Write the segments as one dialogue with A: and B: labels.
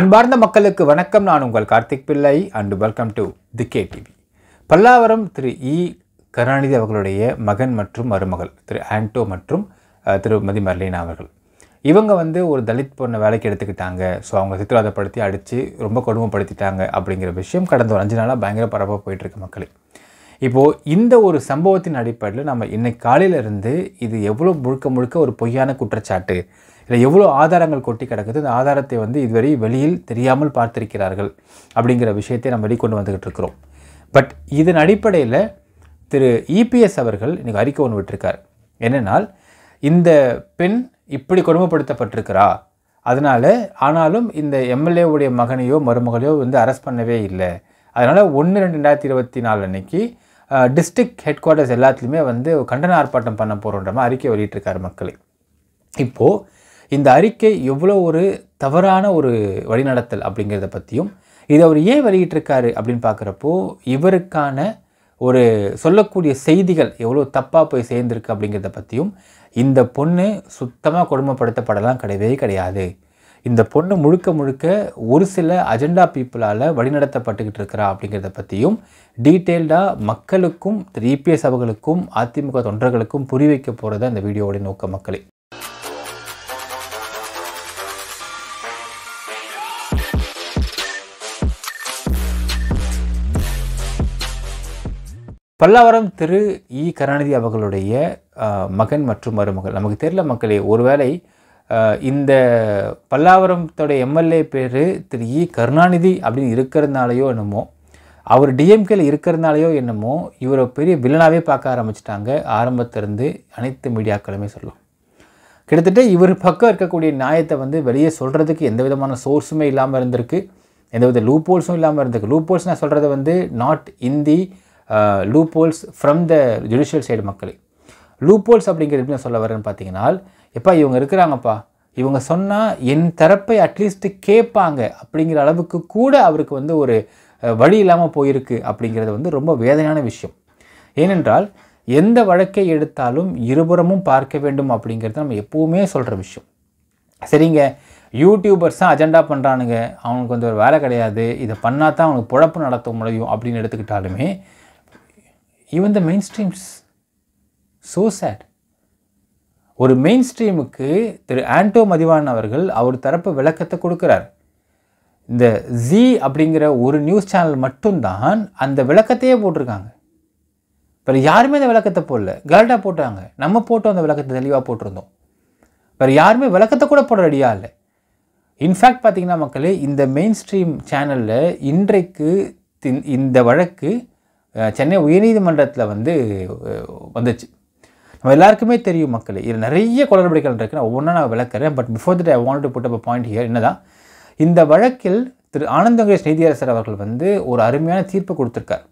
A: அன்பார்ந்த மக்களுக்கு வணக்கம் நான் உங்கள் Karthik Pillai and welcome to the K TV Pallavaram Thiru E Karunanidhi அவர்களுடைய மகன் மற்றும் மருமகள் திரு ஆண்டோ மற்றும் திருமதி மர்லீனா அவர்கள் இவங்க வந்து ஒரு தலித் பொண்ணை வேலைக்கு எடுத்துக்கிட்டாங்க ஸோ அவங்க சித்திரவதப்படுத்தி அடித்து ரொம்ப கொடுமைப்படுத்திட்டாங்க அப்படிங்கிற விஷயம் கடந்த ஒரு அஞ்சு நாளாக பயங்கர பரவாக போயிட்டுருக்கு மக்களே இப்போது இந்த ஒரு சம்பவத்தின் அடிப்படையில் நம்ம இன்னைக்கு காலையிலேருந்து இது எவ்வளோ முழுக்க முழுக்க ஒரு பொய்யான குற்றச்சாட்டு இதில் எவ்வளோ ஆதாரங்கள் கொட்டி கிடக்குது இந்த ஆதாரத்தை வந்து இதுவரை வெளியில் தெரியாமல் பார்த்திருக்கிறார்கள் அப்படிங்கிற விஷயத்தை நம்ம வெளிக்கொண்டு வந்துக்கிட்டு இருக்கிறோம் பட் இதன் அடிப்படையில் திரு இபிஎஸ் அவர்கள் இன்றைக்கி அறிக்கை ஒன்று விட்டிருக்கார் என்னென்னால் இந்த பெண் இப்படி கொடுமைப்படுத்தப்பட்டிருக்கிறா அதனால் ஆனாலும் இந்த எம்எல்ஏவுடைய மகனையோ மருமகளையோ வந்து அரெஸ்ட் பண்ணவே இல்லை அதனால் ஒன்று ரெண்டு ரெண்டாயிரத்தி இருபத்தி நாலு அன்னைக்கு டிஸ்ட்ரிக்ட் ஹெட் குவார்ட்டர்ஸ் எல்லாத்துலேயுமே வந்து கண்டன ஆர்ப்பாட்டம் பண்ண போகிறோன்ற மாதிரி அறிக்கை வெளியிட்டிருக்காரு மக்கள் இப்போது இந்த அறிக்கை எவ்வளோ ஒரு தவறான ஒரு வழிநடத்தல் அப்படிங்கிறத பற்றியும் இதை அவர் ஏன் வெளியிட்டிருக்காரு அப்படின்னு பார்க்குறப்போ இவருக்கான ஒரு சொல்லக்கூடிய செய்திகள் எவ்வளோ தப்பாக போய் சேர்ந்துருக்கு அப்படிங்கிறத பற்றியும் இந்த பொண்ணு சுத்தமாக கொடுமைப்படுத்தப்படலாம் கிடையவே கிடையாது இந்த பொண்ணு முழுக்க முழுக்க ஒரு சில அஜெண்டா பீப்புளால் வழிநடத்தப்பட்டுக்கிட்டு இருக்கிறா அப்படிங்கிறத பற்றியும் டீட்டெயில்டாக மக்களுக்கும் இபிஎஸ் அவர்களுக்கும் அதிமுக தொண்டர்களுக்கும் புரி வைக்க போகிறது அந்த வீடியோவுடைய நோக்க மக்களே பல்லாவரம் திரு இ கருணாநிதி அவர்களுடைய மகன் மற்றும் மருமகள் நமக்கு தெரியல மக்களே ஒருவேளை இந்த பல்லாவரத்தோடைய எம்எல்ஏ பேர் திரு இ கருணாநிதி அப்படின்னு இருக்கிறதுனாலையோ என்னமோ அவர் டிஎம்கேல இருக்கிறதுனாலையோ என்னமோ இவரை பெரிய வில்லனாகவே பார்க்க ஆரம்பிச்சிட்டாங்க ஆரம்பத்திலிருந்து அனைத்து மீடியாக்களுமே சொல்லும் கிட்டத்தட்ட இவர் பக்கம் இருக்கக்கூடிய நியாயத்தை வந்து வெளியே சொல்கிறதுக்கு எந்த விதமான சோர்ஸுமே இல்லாமல் இருந்திருக்கு எந்தவித லூப்போல்ஸும் இல்லாமல் இருந்திருக்கு லூப்போல்ஸ் நான் சொல்கிறது வந்து not in the loopholes from the judicial side மக்களே லூப்போல்ஸ் அப்படிங்கிறது எப்படி நான் சொல்ல வரேன்னு பார்த்தீங்கன்னா எப்பா இவங்க இருக்கிறாங்கப்பா இவங்க சொன்னால் என் தரப்பை அட்லீஸ்ட்டு கேட்பாங்க அப்படிங்கிற அளவுக்கு கூட அவருக்கு வந்து ஒரு வழி இல்லாமல் போயிருக்கு அப்படிங்கிறது வந்து ரொம்ப வேதனையான விஷயம் ஏனென்றால் எந்த வழக்கை எடுத்தாலும் இருபுறமும் பார்க்க வேண்டும் அப்படிங்கிறது நம்ம எப்போவுமே சொல்கிற விஷயம் சரிங்க யூடியூபர்ஸ் தான் அஜெண்டா பண்ணுறானுங்க அவனுக்கு வந்து ஒரு வேலை கிடையாது இதை பண்ணால் தான் அவனுக்கு பொழப்பு நடத்த முடியும் அப்படின்னு எடுத்துக்கிட்டாலுமே even the main streams so said ஒரு மெயின் ஸ்ட்ரீமுக்கு திரு ஆண்டோ மதிவான் அவர்கள் அவர் தரப்பு விளக்கத்தை கொடுக்குறார் இந்த ஜி அப்படிங்கிற ஒரு நியூஸ் சேனல் மட்டும்தான் அந்த விளக்கத்தையே போட்டிருக்காங்க வேறு யாருமே அந்த விளக்கத்தை போடல கலட்டா போட்டாங்க நம்ம போட்டோம் அந்த விளக்கத்தை தெளிவாக போட்டிருந்தோம் வேறு யாருமே விளக்கத்தை கூட போட ரெடியாக இல்லை இன்ஃபேக்ட் பார்த்திங்கன்னா மக்களே இந்த மெயின் ஸ்ட்ரீம் சேனலில் இன்றைக்கு இந்த வழக்கு சென்னை உயர்நீதிமன்றத்தில் வந்து வந்துச்சு நம்ம எல்லாருக்குமே தெரியும் மக்கள் இது நிறைய குளறுபடிகள் இருக்குது நான் ஒவ்வொன்றா நான் விளக்குறேன் but before that I want to put up point here என்னதான் இந்த வழக்கில் திரு ஆனந்த கணேஷ் நீதியரசர் அவர்கள் வந்து ஒரு அருமையான தீர்ப்பு கொடுத்துருக்கார்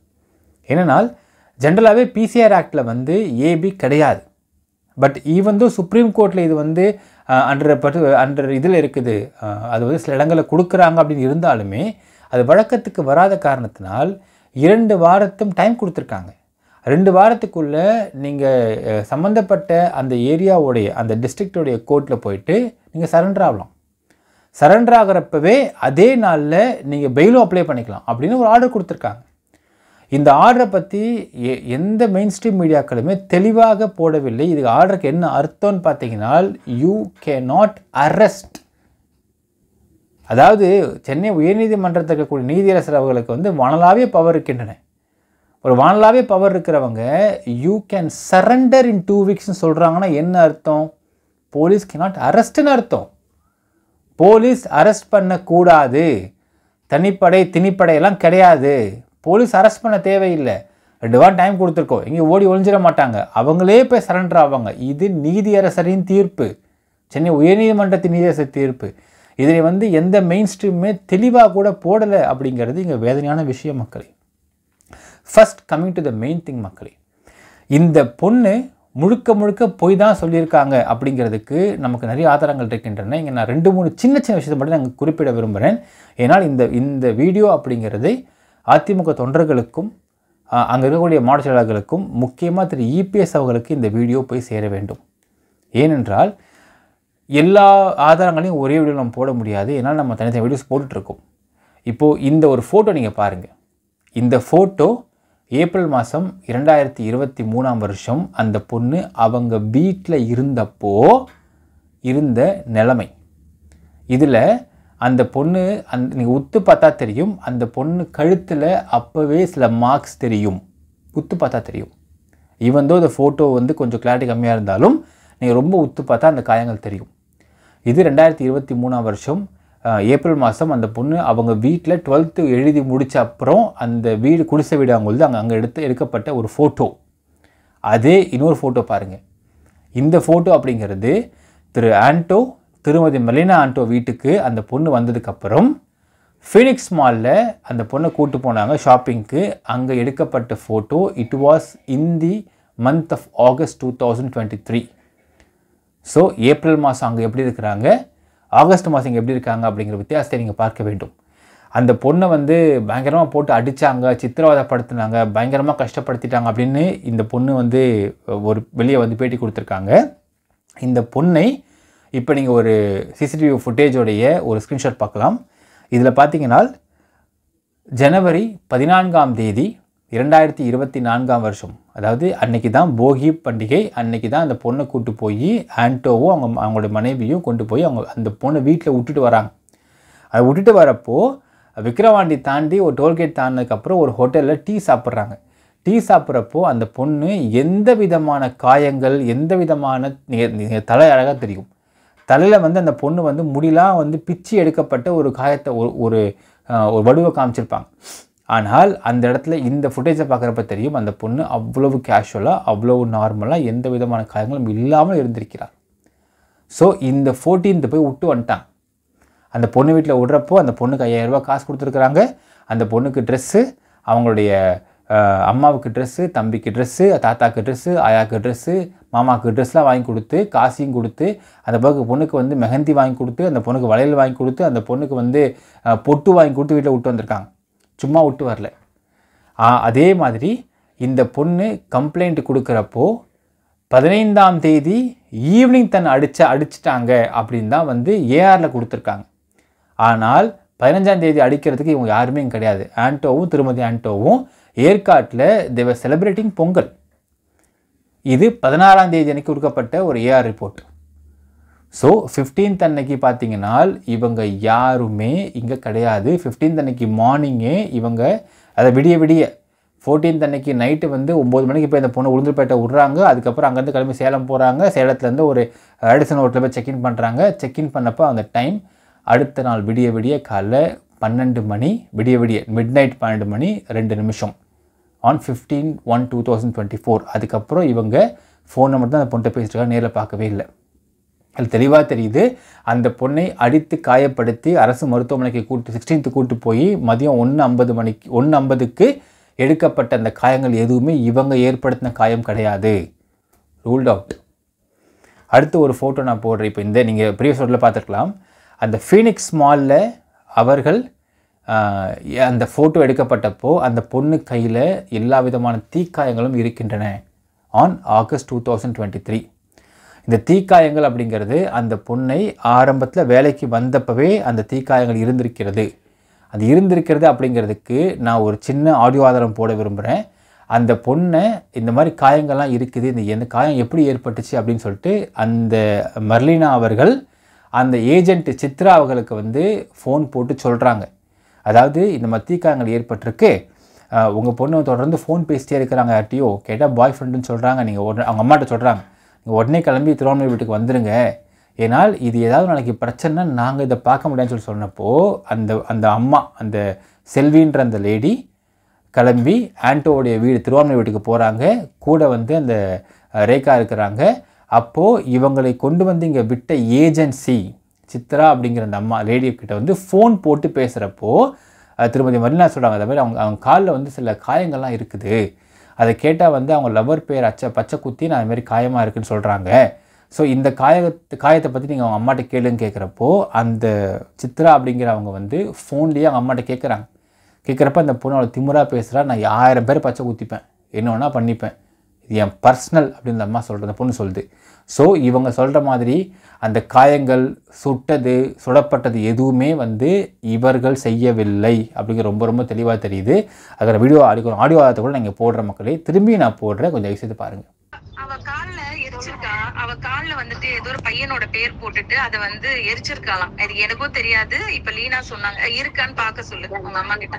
A: என்னென்னால் ஜென்ரலாகவே பிசிஆர் ஆக்டில் வந்து ஏபி கிடையாது பட் ஈவன் தோ சுப்ரீம் கோர்ட்டில் இது வந்து அன்ற பட்டு அன்ற இதில் இருக்குது அது வந்து சில இடங்களில் கொடுக்குறாங்க அப்படின்னு இருந்தாலுமே அது வழக்கத்துக்கு வராத காரணத்தினால் இரண்டு வாரத்தும் டைம் கொடுத்துருக்காங்க ரெண்டு வாரத்துக்குள்ளே நீங்கள் சம்மந்தப்பட்ட அந்த ஏரியாவுடைய அந்த டிஸ்ட்ரிக்டோடைய கோர்ட்டில் போயிட்டு நீங்கள் சரண்டர் ஆகலாம் சரண்டர் ஆகிறப்பவே அதே நாளில் நீங்கள் பெயிலும் அப்ளை பண்ணிக்கலாம் அப்படின்னு ஒரு ஆர்டர் கொடுத்துருக்காங்க இந்த ஆர்டரை பற்றி எ எந்த மெயின் ஸ்ட்ரீம் மீடியாக்களுமே தெளிவாக போடவில்லை இதுக்கு ஆர்டருக்கு என்ன அர்த்தம்னு பார்த்தீங்கன்னா யூ கே நாட் அரெஸ்ட் அதாவது சென்னை உயர்நீதிமன்றத்தில் இருக்கக்கூடிய நீதியரசர் அவர்களுக்கு வந்து வானலாவிய பவர் இருக்கின்றன ஒரு வானலாவிய பவர் இருக்கிறவங்க you can surrender in two வீக்ஸ்னு சொல்கிறாங்கன்னா என்ன அர்த்தம் போலீஸ் கே நாட் அரெஸ்ட்னு அர்த்தம் போலீஸ் அரெஸ்ட் பண்ணக்கூடாது தனிப்படை திணிப்படையெல்லாம் கிடையாது போலீஸ் அரெஸ்ட் பண்ண தேவையில்லை ரெண்டு வாரம் டைம் கொடுத்துருக்கோம் இங்கே ஓடி ஒழிஞ்சிட மாட்டாங்க அவங்களே போய் சரண்டர் ஆவாங்க இது நீதியரசரின் தீர்ப்பு சென்னை உயர்நீதிமன்றத்தின் நீதியரசர் தீர்ப்பு இதில் வந்து எந்த மெயின் ஸ்ட்ரீமுமே தெளிவாக கூட போடலை அப்படிங்கிறது இங்கே வேதனையான விஷயம் மக்களே first coming to the main thing மக்களே இந்த பொண்ணு முழுக்க முழுக்க போய் தான் சொல்லியிருக்காங்க அப்படிங்கிறதுக்கு நமக்கு நிறைய ஆதாரங்கள் இருக்கின்றன இங்கே நான் ரெண்டு மூணு சின்ன சின்ன விஷயத்தை மட்டும் நாங்கள் குறிப்பிட விரும்புகிறேன் ஏன்னால் இந்த இந்த வீடியோ அப்படிங்கிறது அதிமுக தொண்டர்களுக்கும் அங்கே இருக்கக்கூடிய மாவட்ட செயலாளர்களுக்கும் முக்கியமாக திரு இபிஎஸ் அவர்களுக்கு இந்த வீடியோ போய் சேர வேண்டும் ஏனென்றால் எல்லா ஆதாரங்களையும் ஒரே வீடியோ நம்ம போட முடியாது ஏன்னா நம்ம தனித்தனி வீடியோஸ் போட்டுட்ருக்கோம் இப்போது இந்த ஒரு ஃபோட்டோ நீங்கள் பாருங்கள் இந்த ஃபோட்டோ ஏப்ரல் மாதம் இரண்டாயிரத்தி இருபத்தி மூணாம் வருஷம் அந்த பொண்ணு அவங்க வீட்டில் இருந்தப்போ இருந்த நிலைமை இதில் அந்த பொண்ணு அந் நீங்கள் உத்து பார்த்தா தெரியும் அந்த பொண்ணு கழுத்தில் அப்போவே சில மார்க்ஸ் தெரியும் உத்து பார்த்தா தெரியும் ஈவன் தோ இந்த ஃபோட்டோ வந்து கொஞ்சம் கிளாரிட்டி கம்மியாக இருந்தாலும் நீங்கள் ரொம்ப உத்து பார்த்தா அந்த காயங்கள் தெரியும் இது ரெண்டாயிரத்தி இருபத்தி மூணாம் வருஷம் ஏப்ரல் மாதம் அந்த பொண்ணு அவங்க வீட்டில் டுவெல்த்து எழுதி முடித்த அப்புறம் அந்த வீடு குடிசை வீடு வந்து அங்கே அங்கே எடுத்து எடுக்கப்பட்ட ஒரு ஃபோட்டோ அதே இன்னொரு ஃபோட்டோ பாருங்கள் இந்த ஃபோட்டோ அப்படிங்கிறது திரு ஆண்டோ திருமதி மெலினா ஆண்டோ வீட்டுக்கு அந்த பொண்ணு வந்ததுக்கப்புறம் ஃபீனிக்ஸ் மாலில் அந்த பொண்ணை கூப்பிட்டு போனாங்க ஷாப்பிங்க்கு அங்கே எடுக்கப்பட்ட photo it was in the month of August two thousand twenty three so April மாதம் அங்கே எப்படி இருக்கிறாங்க ஆகஸ்ட் மாதம் இங்கே எப்படி இருக்காங்க அப்படிங்கிற வித்தியாசத்தை நீங்கள் பார்க்க வேண்டும் அந்த பொண்ணை வந்து பயங்கரமாக போட்டு அடித்தாங்க சித்திரவதைப்படுத்தினாங்க பயங்கரமாக கஷ்டப்படுத்திட்டாங்க அப்படின்னு இந்த பொண்ணு வந்து ஒரு வெளியே வந்து பேட்டி கொடுத்துருக்காங்க இந்த பொண்ணை இப்போ நீங்கள் ஒரு சிசிடிவி ஃபுட்டேஜோடைய ஒரு ஸ்க்ரீன்ஷாட் பார்க்கலாம் இதில் பார்த்தீங்கன்னா ஜனவரி பதினான்காம் தேதி இரண்டாயிரத்தி இருபத்தி நான்காம் வருஷம் அதாவது அன்னைக்கு தான் போகி பண்டிகை அன்னைக்கு தான் அந்த பொண்ணை கூட்டு போய் ஆண்டோவும் அவங்க அவங்களோட மனைவியும் கொண்டு போய் அவங்க அந்த பொண்ணை வீட்டில் விட்டுட்டு வராங்க அதை விட்டுட்டு வரப்போ விக்கிரவாண்டி தாண்டி ஒரு டோல்கேட் தாண்டினதுக்கப்புறம் ஒரு ஹோட்டலில் டீ சாப்பிட்றாங்க டீ சாப்பிட்றப்போ அந்த பொண்ணு எந்த விதமான காயங்கள் எந்த விதமான தலை அழகாக தெரியும் தலையில் வந்து அந்த பொண்ணு வந்து முடியலாம் வந்து பிச்சு எடுக்கப்பட்ட ஒரு காயத்தை ஒரு ஒரு வடுவை காமிச்சிருப்பாங்க ஆனால் அந்த இடத்துல இந்த ஃபுட்டேஜை பார்க்குறப்ப தெரியும் அந்த பொண்ணு அவ்வளவு கேஷுவலாக அவ்வளவு நார்மலாக எந்த விதமான காயங்களும் இல்லாமல் இருந்திருக்கிறார் ஸோ இந்த ஃபோர்டீன்த் போய் விட்டு வந்துட்டான் அந்த பொண்ணு வீட்டில் விடுறப்போ அந்த பொண்ணுக்கு ஐயாயிரரூபா காசு கொடுத்துருக்குறாங்க அந்த பொண்ணுக்கு ட்ரெஸ்ஸு அவங்களுடைய அம்மாவுக்கு ட்ரெஸ்ஸு தம்பிக்கு ட்ரெஸ்ஸு தாத்தாவுக்கு ட்ரெஸ்ஸு ஆயாவுக்கு ட்ரெஸ்ஸு மாமாவுக்கு ட்ரெஸ்லாம் வாங்கி கொடுத்து காசையும் கொடுத்து அந்த பக்கம் பொண்ணுக்கு வந்து மெஹந்தி வாங்கி கொடுத்து அந்த பொண்ணுக்கு வளையல் வாங்கி கொடுத்து அந்த பொண்ணுக்கு வந்து பொட்டு வாங்கி கொடுத்து வீட்டில் விட்டு வந்திருக்காங்க சும்மா விட்டு வரல அதே மாதிரி இந்த பொண்ணு கம்ப்ளைண்ட் கொடுக்குறப்போ பதினைந்தாம் தேதி ஈவினிங் தன் அடித்த அடிச்சிட்டாங்க அப்படின்னு தான் வந்து ஏஆரில் கொடுத்துருக்காங்க ஆனால் பதினஞ்சாம் தேதி அடிக்கிறதுக்கு இவங்க யாருமே கிடையாது ஆண்டோவும் திருமதி ஆண்டோவும் ஏற்காட்டில் தேவர் செலிப்ரேட்டிங் பொங்கல் இது பதினாறாம் தேதி அன்னைக்கு கொடுக்கப்பட்ட ஒரு ஏஆர் ரிப்போர்ட் ஸோ ஃபிஃப்டீன்த் அன்னைக்கு பார்த்தீங்கன்னா இவங்க யாருமே இங்கே கிடையாது ஃபிஃப்டீன்த் அன்னைக்கு மார்னிங்கே இவங்க அதை விடிய விடிய ஃபோர்டீன்த் அன்னைக்கு நைட்டு வந்து ஒம்பது மணிக்கு போய் இந்த பொண்ணு உளுந்தூர்பேட்டை விட்றாங்க அதுக்கப்புறம் அங்கேருந்து கிளம்பி சேலம் போகிறாங்க சேலத்துலேருந்து ஒரு அடிசன் ஹோட்டலில் போய் செக்இன் பண்ணுறாங்க செக்இன் பண்ணப்போ அந்த டைம் அடுத்த நாள் விடிய விடிய காலைல பன்னெண்டு மணி விடிய விடிய மிட் நைட் பன்னெண்டு மணி ரெண்டு நிமிஷம் on fifteen one two thousand twenty four அதுக்கப்புறம் இவங்க ஃபோன் நம்பர் தான் அந்த பொண்ணை பேசிட்டு நேரில் பார்க்கவே இல்லை அது தெளிவாக தெரியுது அந்த பொண்ணை அடித்து காயப்படுத்தி அரசு மருத்துவமனைக்கு கூட்டு சிக்ஸ்டீன்த்து கூட்டு போய் மதியம் ஒன்று ஐம்பது மணிக்கு ஒன்று ஐம்பதுக்கு எடுக்கப்பட்ட அந்த காயங்கள் எதுவுமே இவங்க ஏற்படுத்தின காயம் கிடையாது ரூல்ட் அவுட் அடுத்து ஒரு ஃபோட்டோ நான் போடுறேன் இப்போ இந்த நீங்கள் ப்ரீவியஸ் ஃபோட்டோவில் பார்த்துருக்கலாம் அந்த ஃபீனிக்ஸ் மாலில் அவர்கள் அந்த ஃபோட்டோ எடுக்கப்பட்டப்போ அந்த பொண்ணு கையில் எல்லா விதமான தீக்காயங்களும் இருக்கின்றன on August two thousand twenty three இந்த தீக்காயங்கள் அப்படிங்கிறது அந்த பொண்ணை ஆரம்பத்தில் வேலைக்கு வந்தப்பவே அந்த தீக்காயங்கள் இருந்திருக்கிறது அது இருந்திருக்கிறது அப்படிங்கிறதுக்கு நான் ஒரு சின்ன ஆடியோ ஆதாரம் போட விரும்புகிறேன் அந்த பொண்ணை இந்த மாதிரி காயங்கள்லாம் இருக்குது இந்த எந்த காயம் எப்படி ஏற்பட்டுச்சு அப்படின்னு சொல்லிட்டு அந்த மர்லினா அவர்கள் அந்த ஏஜென்ட் சித்ரா அவர்களுக்கு வந்து ஃபோன் போட்டு சொல்கிறாங்க அதாவது இந்த தீக்காயங்கள் ஏற்பட்டிருக்கு உங்கள் பொண்ணு தொடர்ந்து ஃபோன் பேசிட்டே இருக்கிறாங்க யார்ட்டையோ கேட்டால் பாய் ஃப்ரெண்டுன்னு சொல்கிறாங்க நீங்கள் அவங்க அம்மாட்ட சொல்கிறாங்க உடனே கிளம்பி திருவண்ணாமலை வீட்டுக்கு வந்துடுங்க ஏன்னால் இது ஏதாவது நாளைக்கு பிரச்சனைனா நாங்கள் இதை பார்க்க முடியாதுன்னு சொல்லி சொன்னப்போ அந்த அந்த அம்மா அந்த செல்வின்ற அந்த லேடி கிளம்பி ஆண்டோவுடைய வீடு திருவண்ணாமலை வீட்டுக்கு போகிறாங்க கூட வந்து அந்த ரேகா இருக்கிறாங்க அப்போது இவங்களை கொண்டு வந்து இங்கே விட்ட ஏஜென்சி சித்ரா அப்படிங்கிற அந்த அம்மா லேடிக்கிட்ட வந்து ஃபோன் போட்டு பேசுகிறப்போ திருமதி மரினா சொல்கிறாங்க அதே மாதிரி அவங்க அவங்க காலில் வந்து சில காயங்கள்லாம் இருக்குது அதை கேட்டால் வந்து அவங்க லவர் பேர் அச்ச பச்சை குத்தி நான் அதுமாரி காயமாக இருக்குன்னு சொல்கிறாங்க ஸோ இந்த காயத்து காயத்தை பற்றி நீங்கள் அவங்க அம்மாட்ட கேளுன்னு கேட்குறப்போ அந்த சித்ரா அப்படிங்கிறவங்க வந்து ஃபோன்லேயே அவங்க அம்மாட்ட கேட்குறாங்க கேட்குறப்ப அந்த பொண்ணு அவளை திமுறாக பேசுகிறா நான் ஆயிரம் பேர் பச்சை குத்திப்பேன் என்ன வேணால் பண்ணிப்பேன் என் பர்சனல் அப்படின்னு அம்மா சொல்கிறது அந்த பொண்ணு சொல்லுது ஸோ இவங்க சொல்கிற மாதிரி அந்த காயங்கள் சுட்டது சுடப்பட்டது எதுவுமே வந்து இவர்கள் செய்யவில்லை அப்படிங்கிற ரொம்ப ரொம்ப தெளிவாக தெரியுது அதில் வீடியோ ஆடிக்கிற ஆடியோ ஆதத்தை கூட நீங்கள் போடுற மக்களே திரும்பி நான் போடுறேன் கொஞ்சம் தயவு பாருங்கள் அவ கால எரிச்சிருக்கா அவ கால்ல வந்துட்டு ஏதோ ஒரு பையனோட பேர் போட்டுட்டு அதை வந்து எரிச்சிருக்கலாம் அது எனக்கும் தெரியாது இப்ப லீனா சொன்னாங்க இருக்கான்னு பாக்க சொல்லுங்க உங்க அம்மா கிட்ட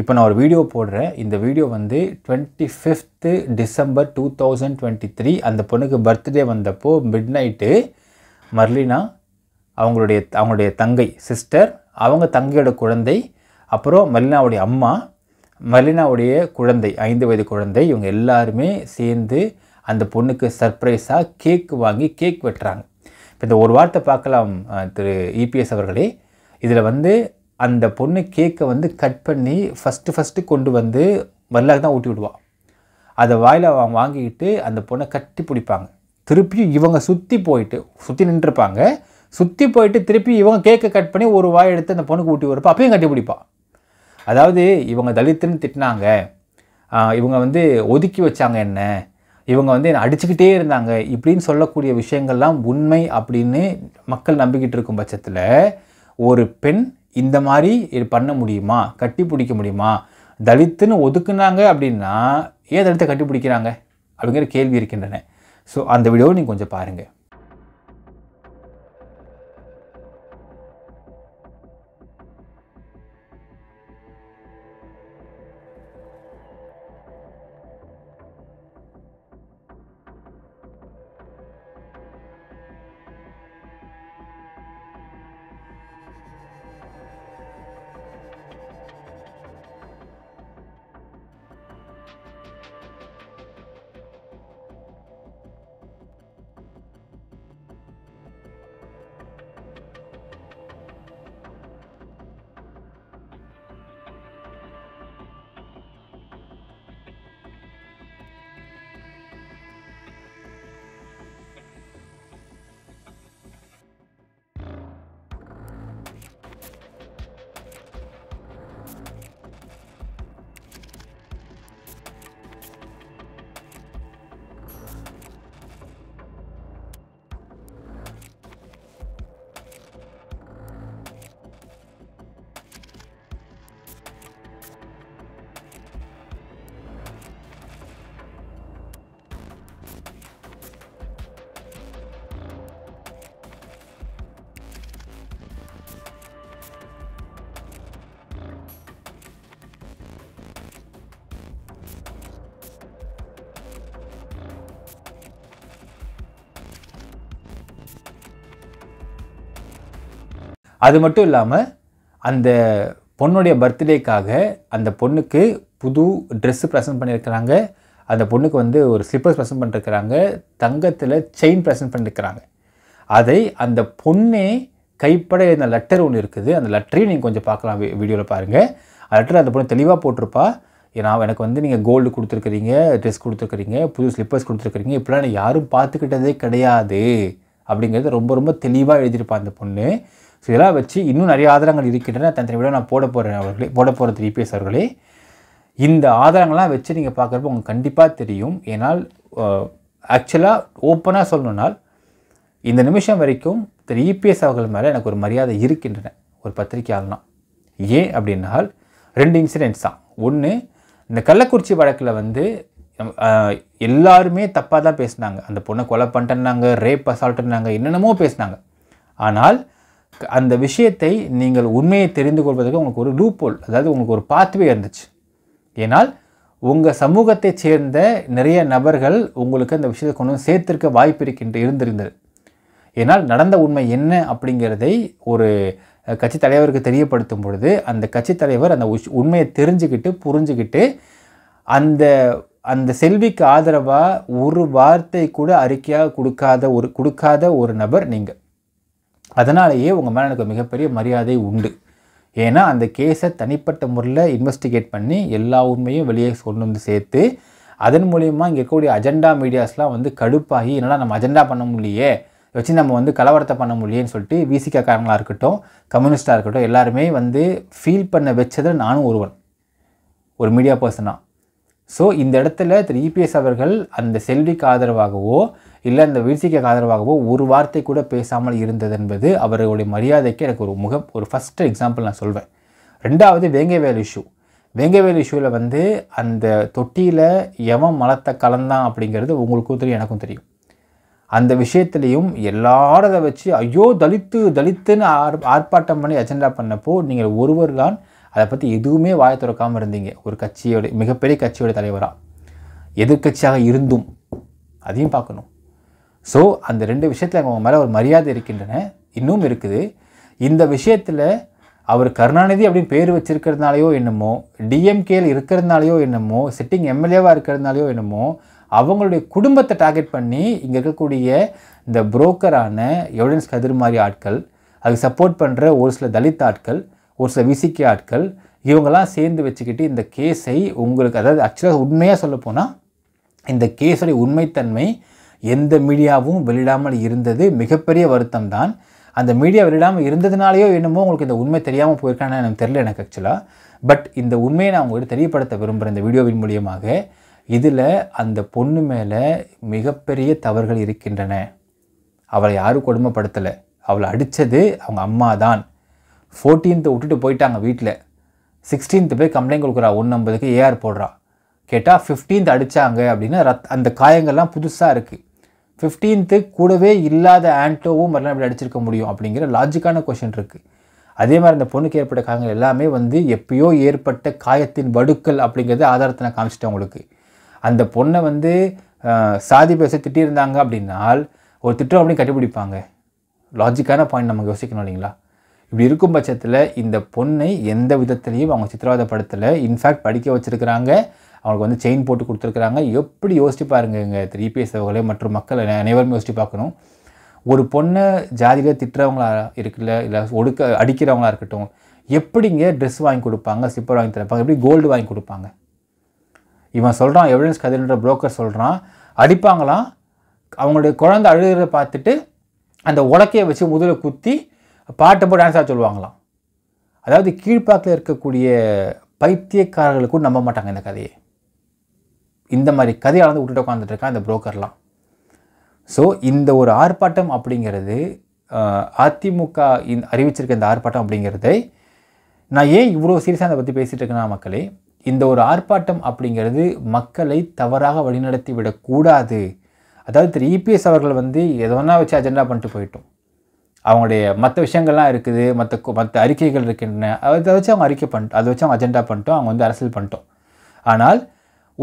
A: இப்போ நான் ஒரு வீடியோ போடுறேன் இந்த வீடியோ வந்து twenty fifth December two thousand twenty three அந்த பொண்ணுக்கு பர்த்டே வந்தப்போ மிட் நைட்டு மர்லினா அவங்களுடைய அவங்களுடைய தங்கை சிஸ்டர் அவங்க தங்கையோட குழந்தை அப்புறம் மர்லினாவுடைய அம்மா மர்லினாவுடைய குழந்தை ஐந்து வயது குழந்தை இவங்க எல்லாருமே சேர்ந்து அந்த பொண்ணுக்கு சர்ப்ரைஸாக கேக் வாங்கி கேக் வெட்டுறாங்க இப்போ இந்த ஒரு வார்த்தை பார்க்கலாம் திரு இபிஎஸ் அவர்களே இதில் வந்து அந்த பொண்ணு கேக்கை வந்து கட் பண்ணி ஃபஸ்ட்டு ஃபஸ்ட்டு கொண்டு வந்து வல்லாக்கு தான் ஊட்டி விடுவாள் அதை வாயில் அவங்க வாங்கிக்கிட்டு அந்த பொண்ணை கட்டி பிடிப்பாங்க திருப்பியும் இவங்க சுற்றி போயிட்டு சுற்றி நின்றுருப்பாங்க சுற்றி போயிட்டு திருப்பி இவங்க கேக்கை கட் பண்ணி ஒரு வாய் எடுத்து அந்த பொண்ணுக்கு ஊட்டி வரப்போ அப்பயும் கட்டி பிடிப்பான் அதாவது இவங்க தலித்துன்னு திட்டினாங்க இவங்க வந்து ஒதுக்கி வச்சாங்க என்ன இவங்க வந்து என்னை அடிச்சுக்கிட்டே இருந்தாங்க இப்படின்னு சொல்லக்கூடிய விஷயங்கள்லாம் உண்மை அப்படின்னு மக்கள் நம்பிக்கிட்டு இருக்கும் பட்சத்தில் ஒரு பெண் இந்த மாதிரி இது பண்ண முடியுமா கட்டி பிடிக்க முடியுமா தலித்துன்னு ஒதுக்குனாங்க அப்படின்னா ஏன் தலித்தை கட்டி பிடிக்கிறாங்க அப்படிங்கிற கேள்வி இருக்கின்றன ஸோ அந்த வீடியோவை நீங்கள் கொஞ்சம் பாருங்கள் அது மட்டும் இல்லாமல் அந்த பொண்ணுடைய பர்த்டேக்காக அந்த பொண்ணுக்கு புது ட்ரெஸ்ஸு ப்ரெசன்ட் பண்ணியிருக்கிறாங்க அந்த பொண்ணுக்கு வந்து ஒரு ஸ்லிப்பர்ஸ் ப்ரெசன்ட் பண்ணிருக்கிறாங்க தங்கத்தில் செயின் ப்ரெசன்ட் பண்ணியிருக்கிறாங்க அதை அந்த பொண்ணே கைப்பட எழுந்த லெட்டர் ஒன்று இருக்குது அந்த லெட்டரையும் நீங்கள் கொஞ்சம் பார்க்கலாம் வீடியோவில் பாருங்கள் அந்த லெட்டர் அந்த பொண்ணு தெளிவாக போட்டிருப்பா ஏன்னா எனக்கு வந்து நீங்கள் கோல்டு கொடுத்துருக்குறீங்க ட்ரெஸ் கொடுத்துருக்குறீங்க புது ஸ்லிப்பர்ஸ் கொடுத்துருக்குறீங்க இப்படிலாம் யாரும் பார்த்துக்கிட்டதே கிடையாது அப்படிங்கிறது ரொம்ப ரொம்ப தெளிவாக எழுதியிருப்பா அந்த பொண்ணு ஸோ இதெல்லாம் வச்சு இன்னும் நிறைய ஆதாரங்கள் இருக்கின்றன தனித்தனி விட நான் போட போகிறேன் அவர்களே போட போகிற திரிபிஎஸ் அவர்களே இந்த ஆதாரங்கள்லாம் வச்சு நீங்கள் பார்க்குறப்ப உங்களுக்கு கண்டிப்பாக தெரியும் ஏன்னால் ஆக்சுவலாக ஓப்பனாக சொல்லணுன்னால் இந்த நிமிஷம் வரைக்கும் திரு இபிஎஸ் அவர்கள் மேலே எனக்கு ஒரு மரியாதை இருக்கின்றன ஒரு பத்திரிகையாளனா ஏன் அப்படின்னால் ரெண்டு இன்சிடென்ட்ஸ் தான் ஒன்று இந்த கள்ளக்குறிச்சி வழக்கில் வந்து எல்லாருமே தப்பாக தான் பேசினாங்க அந்த பொண்ணை கொலை பண்ணிட்டேன்னாங்க ரேப் அசால்ட்டுனாங்க என்னென்னமோ பேசினாங்க ஆனால் அந்த விஷயத்தை நீங்கள் உண்மையை தெரிந்து கொள்வதற்கு உங்களுக்கு ஒரு லூப்போல் அதாவது உங்களுக்கு ஒரு பாத்வே இருந்துச்சு ஏன்னால் உங்கள் சமூகத்தை சேர்ந்த நிறைய நபர்கள் உங்களுக்கு அந்த விஷயத்தை கொண்டு வந்து சேர்த்திருக்க வாய்ப்பு இருக்கின்ற இருந்திருந்தது ஏன்னால் நடந்த உண்மை என்ன அப்படிங்கிறதை ஒரு கட்சி தலைவருக்கு தெரியப்படுத்தும் பொழுது அந்த கட்சி தலைவர் அந்த உண்மையை தெரிஞ்சுக்கிட்டு புரிஞ்சுக்கிட்டு அந்த அந்த செல்விக்கு ஆதரவாக ஒரு வார்த்தை கூட அறிக்கையாக கொடுக்காத ஒரு கொடுக்காத ஒரு நபர் நீங்கள் அதனாலேயே உங்கள் மேலே எனக்கு மிகப்பெரிய மரியாதை உண்டு ஏன்னா அந்த கேஸை தனிப்பட்ட முறையில் இன்வெஸ்டிகேட் பண்ணி எல்லா உண்மையும் வெளியே கொண்டு வந்து சேர்த்து அதன் மூலயமா இங்கே இருக்கக்கூடிய அஜெண்டா மீடியாஸ்லாம் வந்து கடுப்பாகி என்னால் நம்ம அஜெண்டா பண்ண முடியே வச்சு நம்ம வந்து கலவரத்தை பண்ண முடியேன்னு சொல்லிட்டு விசிகாக்காரங்களாக இருக்கட்டும் கம்யூனிஸ்டாக இருக்கட்டும் எல்லாருமே வந்து ஃபீல் பண்ண வச்சதில் நானும் ஒருவன் ஒரு மீடியா பர்சனாக ஸோ இந்த இடத்துல திரு இபிஎஸ் e அவர்கள் அந்த செல்விக்கு ஆதரவாகவோ இல்லை அந்த வீழ்ச்சிக்கு ஆதரவாகவோ ஒரு வார்த்தை கூட பேசாமல் இருந்தது என்பது அவர்களுடைய மரியாதைக்கு எனக்கு ஒரு முகம் ஒரு ஃபஸ்ட்டு எக்ஸாம்பிள் நான் சொல்வேன் ரெண்டாவது வேங்கைவேல் இஷ்யூ வேங்கைவேல் இஷ்யூவில் வந்து அந்த தொட்டியில் எவன் மலத்தை கலந்தான் அப்படிங்கிறது உங்களுக்கும் தெரியும் எனக்கும் தெரியும் அந்த விஷயத்துலேயும் எல்லாரதை வச்சு ஐயோ தலித்து தலித்துன்னு ஆர் ஆர்ப்பாட்டம் பண்ணி அஜெண்டா பண்ணப்போ நீங்கள் ஒருவர் தான் அதை பற்றி எதுவுமே வாய திறக்காமல் இருந்தீங்க ஒரு கட்சியோட மிகப்பெரிய கட்சியோட தலைவராக எதிர்கட்சியாக இருந்தும் அதையும் பார்க்கணும் ஸோ அந்த ரெண்டு விஷயத்தில் அவங்க மேலே ஒரு மரியாதை இருக்கின்றன இன்னும் இருக்குது இந்த விஷயத்தில் அவர் கருணாநிதி அப்படின்னு பேர் வச்சுருக்கிறதுனாலையோ என்னமோ டிஎம்கேயில் இருக்கிறதுனாலையோ என்னமோ சிட்டிங் எம்எல்ஏவாக இருக்கிறதுனாலையோ என்னமோ அவங்களுடைய குடும்பத்தை டார்கெட் பண்ணி இங்கே இருக்கக்கூடிய இந்த புரோக்கரான எவிடன்ஸ் கதிர் மாதிரி ஆட்கள் அதுக்கு சப்போர்ட் பண்ணுற ஒரு சில தலித் ஆட்கள் ஒரு சில விசிக்கி ஆட்கள் இவங்கெல்லாம் சேர்ந்து வச்சுக்கிட்டு இந்த கேஸை உங்களுக்கு அதாவது ஆக்சுவலாக உண்மையாக சொல்லப்போனால் இந்த கேஸுடைய உண்மைத்தன்மை எந்த மீடியாவும் வெளியிடாமல் இருந்தது மிகப்பெரிய வருத்தம் தான் அந்த மீடியா வெளியிடாமல் இருந்ததுனாலேயோ என்னமோ உங்களுக்கு இந்த உண்மை தெரியாமல் போயிருக்கான்னு எனக்கு தெரியல எனக்கு ஆக்சுவலாக பட் இந்த உண்மையை நான் உங்கள்கிட்ட தெரியப்படுத்த விரும்புகிறேன் இந்த வீடியோவின் மூலியமாக இதில் அந்த பொண்ணு மேலே மிகப்பெரிய தவறுகள் இருக்கின்றன அவளை யாரும் கொடுமைப்படுத்தலை அவளை அடித்தது அவங்க அம்மா தான் ஃபோர்டீன்த்து விட்டுட்டு போயிட்டாங்க வீட்டில் சிக்ஸ்டீன்த்து போய் கம்ப்ளைண்ட் கொடுக்குறா ஒன்று ஐம்பதுக்கு ஏஆர் போடுறா கேட்டால் ஃபிஃப்டீன்த் அடித்தாங்க அப்படின்னு ரத் அந்த காயங்கள்லாம் புதுசாக இருக்குது ஃபிஃப்டீன்த்து கூடவே இல்லாத ஆண்டோவும் மறுநாள் இப்படி அடிச்சிருக்க முடியும் அப்படிங்கிற லாஜிக்கான கொஷின் இருக்குது அதே மாதிரி அந்த பொண்ணுக்கு ஏற்பட்ட காயங்கள் எல்லாமே வந்து எப்பயோ ஏற்பட்ட காயத்தின் வடுக்கல் அப்படிங்கிறத ஆதாரத்தை நான் காமிச்சிட்டேன் உங்களுக்கு அந்த பொண்ணை வந்து சாதி பேச திட்டியிருந்தாங்க அப்படின்னால் ஒரு திட்டம் அப்படின்னு கண்டுபிடிப்பாங்க லாஜிக்கான பாயிண்ட் நம்ம யோசிக்கணும் இல்லைங்களா இப்படி இருக்கும் பட்சத்தில் இந்த பொண்ணை எந்த விதத்துலேயும் அவங்க சித்திரவாத படத்தில் இன்ஃபேக்ட் படிக்க வச்சுருக்கிறாங்க அவங்களுக்கு வந்து செயின் போட்டு கொடுத்துருக்குறாங்க எப்படி யோசிச்சு பாருங்க எங்கள் பிஎஸ் அவர்களே மற்றும் மக்கள் அனைவரும் யோசிச்சு பார்க்கணும் ஒரு பொண்ணை ஜாதியில் திட்டுறவங்களா இருக்குல்ல இல்லை ஒடுக்க அடிக்கிறவங்களா இருக்கட்டும் எப்படிங்க ட்ரெஸ் வாங்கி கொடுப்பாங்க ஸ்லிப்பர் வாங்கி தரப்பாங்க எப்படி கோல்டு வாங்கி கொடுப்பாங்க இவன் சொல்கிறான் எவிடன்ஸ் கதைன்ற புரோக்கர் சொல்கிறான் அடிப்பாங்களாம் அவங்களுடைய குழந்தை அழுகிறத பார்த்துட்டு அந்த உலக்கையை வச்சு முதல குத்தி பாட்டை போய் டான்ஸ் ஆக சொல்லுவாங்களாம் அதாவது கீழ்ப்பாக்கில் இருக்கக்கூடிய பைத்தியக்காரர்களுக்கும் நம்ப மாட்டாங்க இந்த கதையை இந்த மாதிரி கதையை கதையாளந்து விட்டுட்டு உட்காந்துட்ருக்கான் இருக்கான் இந்த புரோக்கர்லாம் ஸோ இந்த ஒரு ஆர்ப்பாட்டம் அப்படிங்கிறது அதிமுக இந் அறிவிச்சிருக்க இந்த ஆர்ப்பாட்டம் அப்படிங்கிறது நான் ஏன் இவ்வளோ சீரியஸாக அதை பற்றி பேசிகிட்டு இருக்கேன்னா மக்களே இந்த ஒரு ஆர்ப்பாட்டம் அப்படிங்கிறது மக்களை தவறாக வழிநடத்தி விடக்கூடாது அதாவது திரு இபிஎஸ் அவர்கள் வந்து எதனா வச்சு அஜெண்டா பண்ணிட்டு போயிட்டோம் அவங்களுடைய மற்ற விஷயங்கள்லாம் இருக்குது மற்ற மற்ற அறிக்கைகள் இருக்கின்றன அதை வச்சு அவங்க அறிக்கை பண்ணிட்டோம் அதை வச்சு அவங்க அஜெண்டா பண்ணிட்டோம் அவங்க வந்து அரசியல் பண்ணிட்டோம் ஆனால்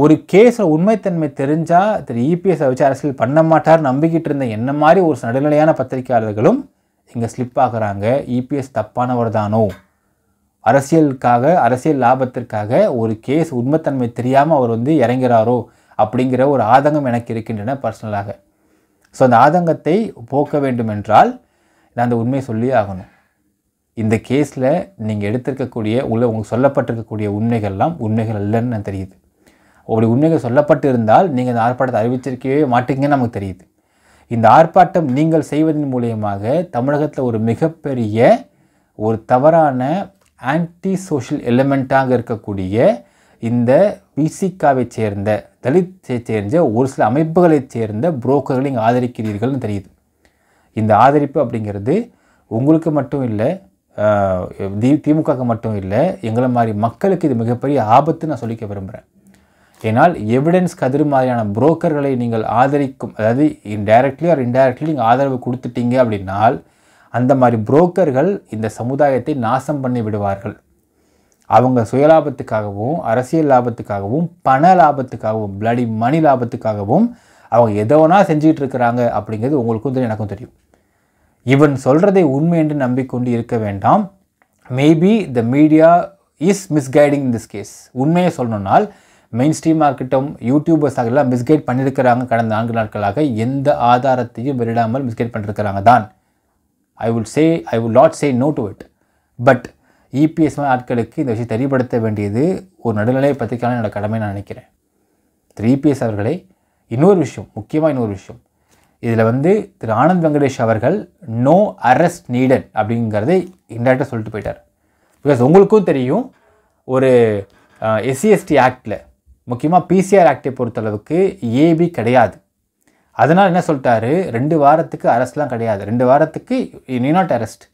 A: ஒரு கேஸில் உண்மைத்தன்மை தெரிஞ்சால் திரு இபிஎஸ் e வச்சு அரசியல் பண்ண மாட்டார் நம்பிக்கிட்டு இருந்த என்ன மாதிரி ஒரு நடுநிலையான பத்திரிகையாளர்களும் இங்கே ஸ்லிப் ஆகுறாங்க இபிஎஸ் e தப்பானவர் தானோ அரசியலுக்காக அரசியல் லாபத்திற்காக ஒரு கேஸ் உண்மைத்தன்மை தெரியாமல் அவர் வந்து இறங்குறாரோ அப்படிங்கிற ஒரு ஆதங்கம் எனக்கு இருக்கின்றன பர்சனலாக ஸோ அந்த ஆதங்கத்தை போக்க வேண்டும் என்றால் நான் அந்த உண்மையை சொல்லியே ஆகணும் இந்த கேஸில் நீங்கள் எடுத்திருக்கக்கூடிய உள்ள உங்களுக்கு சொல்லப்பட்டிருக்கக்கூடிய உண்மைகள்லாம் உண்மைகள் இல்லைன்னு நான் தெரியுது அப்படி உண்மைகள் சொல்லப்பட்டு இருந்தால் நீங்கள் இந்த ஆர்ப்பாட்டத்தை அறிவிச்சிருக்கவே மாட்டீங்கன்னு நமக்கு தெரியுது இந்த ஆர்ப்பாட்டம் நீங்கள் செய்வதன் மூலியமாக தமிழகத்தில் ஒரு மிகப்பெரிய ஒரு தவறான ஆன்டி சோஷியல் எலிமெண்ட்டாக இருக்கக்கூடிய இந்த பிசிகாவை சேர்ந்த தலித் சேர்ந்த ஒரு சில அமைப்புகளைச் சேர்ந்த புரோக்கர்களை நீங்கள் ஆதரிக்கிறீர்கள்னு தெரியுது இந்த ஆதரிப்பு அப்படிங்கிறது உங்களுக்கு மட்டும் இல்லை தி திமுகவுக்கு மட்டும் இல்லை எங்களை மாதிரி மக்களுக்கு இது மிகப்பெரிய ஆபத்து நான் சொல்லிக்க விரும்புகிறேன் ஏன்னால் எவிடன்ஸ் கதிர் மாதிரியான புரோக்கர்களை நீங்கள் ஆதரிக்கும் அதாவது இன்டைரக்ட்லி ஆர் இன்டைரக்ட்லி நீங்கள் ஆதரவு கொடுத்துட்டீங்க அப்படின்னால் அந்த மாதிரி புரோக்கர்கள் இந்த சமுதாயத்தை நாசம் பண்ணி விடுவார்கள் அவங்க சுய லாபத்துக்காகவும் அரசியல் லாபத்துக்காகவும் பண லாபத்துக்காகவும் பிளடி மணி லாபத்துக்காகவும் அவங்க எதோனா செஞ்சுக்கிட்டு இருக்கிறாங்க அப்படிங்கிறது உங்களுக்கும் தெரியும் எனக்கும் தெரியும் இவன் சொல்கிறதை உண்மை என்று நம்பிக்கொண்டு இருக்க வேண்டாம் maybe the media is misguiding in this case உண்மையை சொல்லணுன்னால் மெயின் ஸ்ட்ரீமாக இருக்கட்டும் யூடியூபர்ஸாக எல்லாம் மிஸ்கைட் பண்ணியிருக்கிறாங்க கடந்த நான்கு நாட்களாக எந்த ஆதாரத்தையும் வெளியிடாமல் மிஸ்கைட் பண்ணியிருக்கிறாங்க தான் I would say I would not say no to it but EPS ஆட்களுக்கு இந்த விஷயம் தெரியப்படுத்த வேண்டியது ஒரு நடுநிலையை பற்றிக்கான என்னோடய கடமை நான் நினைக்கிறேன் திரு இபிஎஸ் e அவர்களை இன்னொரு விஷயம் முக்கியமாக இன்னொரு விஷயம் இதில் வந்து திரு ஆனந்த் வெங்கடேஷ் அவர்கள் நோ அரெஸ்ட் நீடட் அப்படிங்கிறதை இன்டெரக்டாக சொல்லிட்டு போயிட்டார் பிகாஸ் உங்களுக்கும் தெரியும் ஒரு எஸ்சிஎஸ்டி ஆக்டில் முக்கியமாக பிசிஆர் ஆக்டை பொறுத்தளவுக்கு ஏபி கிடையாது அதனால் என்ன சொல்லிட்டாரு ரெண்டு வாரத்துக்கு அரெஸ்ட்லாம் கிடையாது ரெண்டு வாரத்துக்கு நீ நாட் அரெஸ்ட்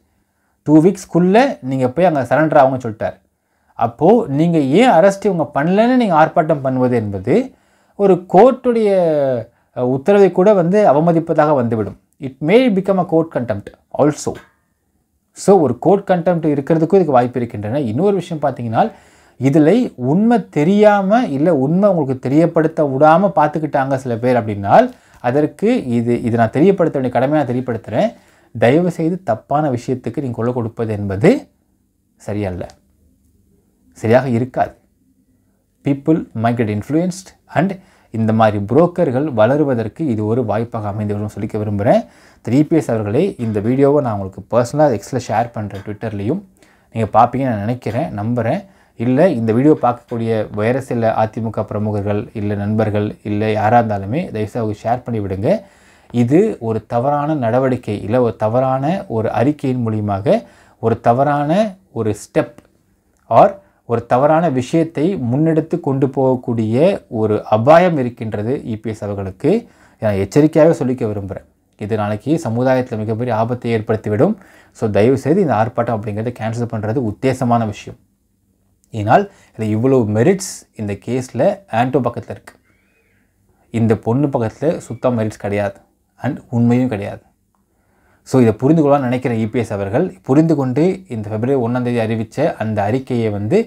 A: டூ வீக்ஸ்க்குள்ளே நீங்கள் போய் அங்கே சரண்டர் ஆகும்னு சொல்லிட்டார் அப்போது நீங்கள் ஏன் அரெஸ்ட் இவங்க பண்ணலன்னு நீங்கள் ஆர்ப்பாட்டம் பண்ணுவது என்பது ஒரு கோர்ட்டுடைய உத்தரவை கூட வந்து அவமதிப்பதாக வந்துவிடும் it may become a court contempt also so ஒரு கோர்ட் கண்டெம்ட் இருக்கிறதுக்கும் இதுக்கு வாய்ப்பு இருக்கின்றன இன்னொரு விஷயம் பார்த்தீங்கன்னா இதில் உண்மை தெரியாமல் இல்லை உண்மை உங்களுக்கு தெரியப்படுத்த விடாமல் பார்த்துக்கிட்டாங்க சில பேர் அப்படின்னால் அதற்கு இது இது நான் தெரியப்படுத்த வேண்டிய கடமையாக தெரியப்படுத்துகிறேன் தயவு செய்து தப்பான விஷயத்துக்கு நீங்கள் கொலை கொடுப்பது என்பது சரியல்ல சரியாக இருக்காது people might get influenced and இந்த மாதிரி புரோக்கர்கள் வளருவதற்கு இது ஒரு வாய்ப்பாக அமைந்துவிடும் சொல்லிக்க விரும்புகிறேன் த்ரீபிஎஸ் அவர்களே இந்த வீடியோவை நான் உங்களுக்கு பர்சனலாக எக்ஸில் ஷேர் பண்ணுறேன் ட்விட்டர்லேயும் நீங்கள் பார்ப்பீங்கன்னு நான் நினைக்கிறேன் நம்புகிறேன் இல்லை இந்த வீடியோ பார்க்கக்கூடிய வைரஸ் இல்லை அதிமுக பிரமுகர்கள் இல்லை நண்பர்கள் இல்லை யாராக இருந்தாலுமே தயவுசெய்து ஷேர் பண்ணி விடுங்க இது ஒரு தவறான நடவடிக்கை இல்லை ஒரு தவறான ஒரு அறிக்கையின் மூலியமாக ஒரு தவறான ஒரு ஸ்டெப் ஆர் ஒரு தவறான விஷயத்தை முன்னெடுத்து கொண்டு போகக்கூடிய ஒரு அபாயம் இருக்கின்றது இபிஎஸ் அவர்களுக்கு நான் எச்சரிக்கையாகவே சொல்லிக்க விரும்புகிறேன் இது நாளைக்கு சமுதாயத்தில் மிகப்பெரிய ஆபத்தை ஏற்படுத்திவிடும் ஸோ தயவுசெய்து இந்த ஆர்ப்பாட்டம் அப்படிங்கிறத கேன்சல் பண்ணுறது உத்தேசமான விஷயம் ஏனால் இதில் இவ்வளோ மெரிட்ஸ் இந்த கேஸில் ஆண்டோ பக்கத்தில் இருக்குது இந்த பொண்ணு பக்கத்தில் சுத்தம் மெரிட்ஸ் கிடையாது அண்ட் உண்மையும் கிடையாது ஸோ இதை புரிந்து கொள்ளலாம்னு நினைக்கிற இபிஎஸ் e அவர்கள் புரிந்து கொண்டு இந்த பிப்ரவரி ஒன்றாந்தேதி அறிவித்த அந்த அறிக்கையை வந்து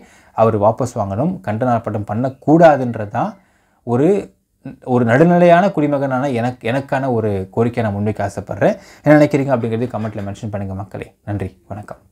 A: அவர் வாபஸ் வாங்கணும் கண்டன ஆர்ப்பாட்டம் பண்ணக்கூடாதுன்றது தான் ஒரு ஒரு நடுநிலையான குடிமகனான எனக்கு எனக்கான ஒரு கோரிக்கை நான் முன்வைக்க ஆசைப்பட்றேன் என்ன நினைக்கிறீங்க அப்படிங்கிறது கமெண்ட்டில் மென்ஷன் பண்ணுங்கள் மக்களே நன்றி வணக்கம்